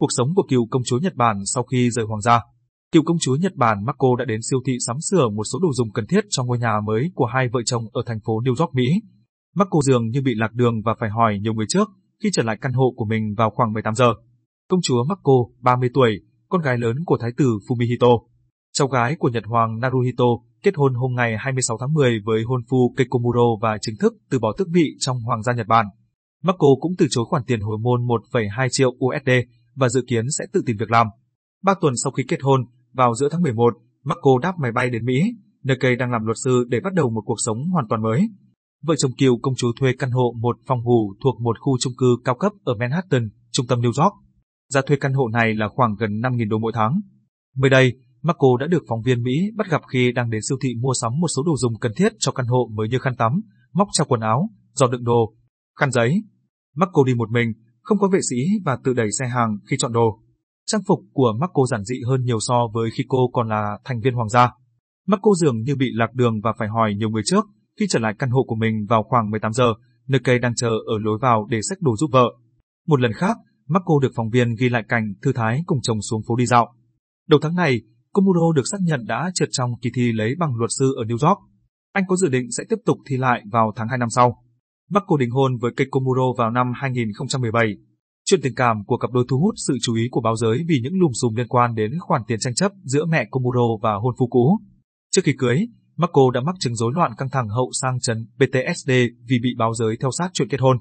cuộc sống của cựu công chúa Nhật Bản sau khi rời hoàng gia. Cựu công chúa Nhật Bản Marco đã đến siêu thị sắm sửa một số đồ dùng cần thiết trong ngôi nhà mới của hai vợ chồng ở thành phố New York, Mỹ. Marco dường như bị lạc đường và phải hỏi nhiều người trước khi trở lại căn hộ của mình vào khoảng 18 giờ. Công chúa Marco, 30 tuổi, con gái lớn của thái tử Fumihito. Cháu gái của Nhật Hoàng Naruhito kết hôn hôm ngày 26 tháng 10 với hôn phu Kekomuro và chính thức từ bỏ tước vị trong Hoàng gia Nhật Bản. Marco cũng từ chối khoản tiền hồi môn 1,2 triệu USD và dự kiến sẽ tự tìm việc làm. Ba tuần sau khi kết hôn, vào giữa tháng 11, Marco đáp máy bay đến Mỹ, nơi cây đang làm luật sư để bắt đầu một cuộc sống hoàn toàn mới. Vợ chồng Kiều công chúa thuê căn hộ một phòng ngủ thuộc một khu chung cư cao cấp ở Manhattan, trung tâm New York. Giá thuê căn hộ này là khoảng gần 5.000 đô mỗi tháng. Mới đây, Marco đã được phóng viên Mỹ bắt gặp khi đang đến siêu thị mua sắm một số đồ dùng cần thiết cho căn hộ mới như khăn tắm, móc treo quần áo, giò đựng đồ, khăn giấy. Marco đi một mình, không có vệ sĩ và tự đẩy xe hàng khi chọn đồ. Trang phục của Marco giản dị hơn nhiều so với khi cô còn là thành viên hoàng gia. Marco dường như bị lạc đường và phải hỏi nhiều người trước. Khi trở lại căn hộ của mình vào khoảng 18 giờ, cây đang chờ ở lối vào để xách đồ giúp vợ. Một lần khác, Marco được phóng viên ghi lại cảnh thư thái cùng chồng xuống phố đi dạo. Đầu tháng này, Komuro được xác nhận đã trượt trong kỳ thi lấy bằng luật sư ở New York. Anh có dự định sẽ tiếp tục thi lại vào tháng 2 năm sau. Bắc Cô đính hôn với Kekomuro vào năm 2017. Chuyện tình cảm của cặp đôi thu hút sự chú ý của báo giới vì những lùm xùm liên quan đến khoản tiền tranh chấp giữa mẹ Komuro và hôn phu cũ. Trước khi cưới, Marco đã mắc chứng rối loạn căng thẳng hậu sang chấn PTSD vì bị báo giới theo sát chuyện kết hôn.